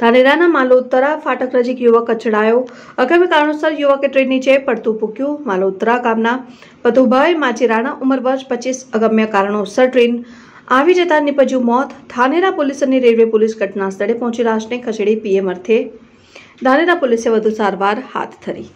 ધાનેરાના માલોતરા ફાટક નજીક યુવક કચડાયો અગમ્ય કારણોસર યુવકે ટ્રેન નીચે પડતું પૂક્યું માલોતરા ગામના પતુભાઈ માચેરાના ઉંમર વર્ષ પચીસ અગમ્ય કારણોસર ટ્રેન આવી જતા નિપજ્યું મોત ધાનેરા પોલીસ અને રેલવે પોલીસ ઘટના સ્થળે પહોંચી લાશને ખસેડી પીએમ અર્થે ધાનેરા પોલીસે વધુ સારવાર હાથ ધરી